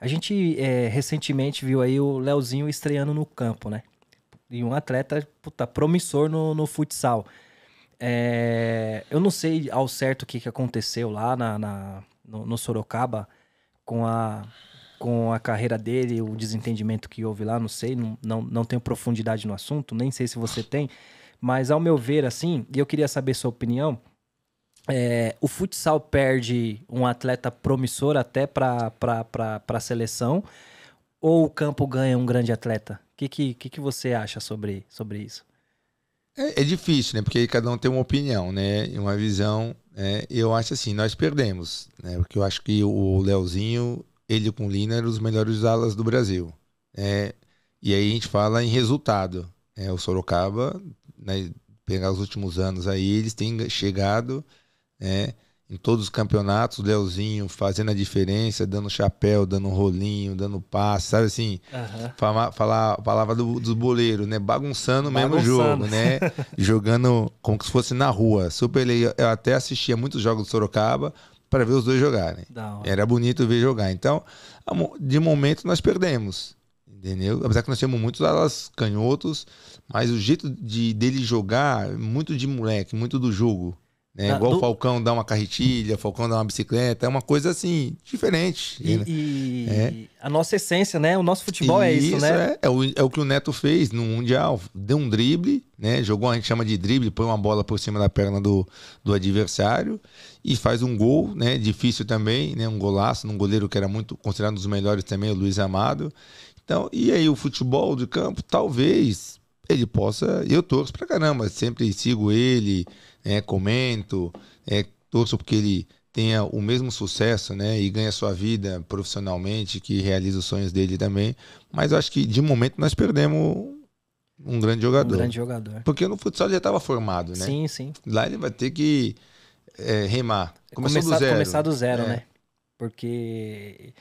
A gente é, recentemente viu aí o Leozinho estreando no campo, né? E um atleta puta, promissor no, no futsal. É, eu não sei ao certo o que, que aconteceu lá na, na no, no, Sorocaba com a, com a carreira dele, o desentendimento que houve lá, não sei, não, não, não tenho profundidade no assunto, nem sei se você tem, mas ao meu ver, assim, e eu queria saber sua opinião, é, o futsal perde um atleta promissor até para a seleção ou o campo ganha um grande atleta? O que, que, que, que você acha sobre, sobre isso? É, é, difícil, né? Porque cada um tem uma opinião, né? E uma visão. Né? Eu acho assim, nós perdemos, né? Porque eu acho que o Leozinho, ele com o Lina eram os melhores alas do Brasil. Né? E aí a gente fala em resultado. Né? O Sorocaba, né? pegar os últimos anos aí, eles têm chegado né? Em todos os campeonatos, o Leozinho fazendo a diferença, dando chapéu, dando rolinho, dando passe, sabe assim? Uhum. Falar, falar do, dos boleiros, né? Bagunçando, Bagunçando mesmo o jogo, né? Jogando como se fosse na rua. Super eu até assistia muitos jogos do Sorocaba, para ver os dois jogarem. Era bonito ver jogar. Então, de momento nós perdemos. Entendeu? Apesar que nós temos muitos alas canhotos, mas o jeito de dele jogar, muito de moleque, muito do jogo. Né? Da, ah, Igual do... o Falcão dá uma carretilha, o Falcão dá uma bicicleta, é uma coisa assim, diferente. E, né? e... É. a nossa essência, né? O nosso futebol e é isso, isso né? É, é, o, é o que o Neto fez no Mundial. Deu um drible, né? Jogou, a gente chama de drible, põe uma bola por cima da perna do, do adversário e faz um gol, né? Difícil também, né? Um golaço num goleiro que era muito considerado um dos melhores também, o Luiz Amado. Então, e aí o futebol de campo, talvez ele possa. Eu torço pra caramba, sempre sigo ele é, comento, é, torço porque ele tenha o mesmo sucesso, né, e a sua vida profissionalmente, que realize os sonhos dele também. Mas eu acho que de momento nós perdemos um grande jogador. Um grande jogador. Porque no futsal ele já estava formado, né? Sim, sim. Lá ele vai ter que é, remar. Começar, começar do zero. Começar do zero, é. né? Porque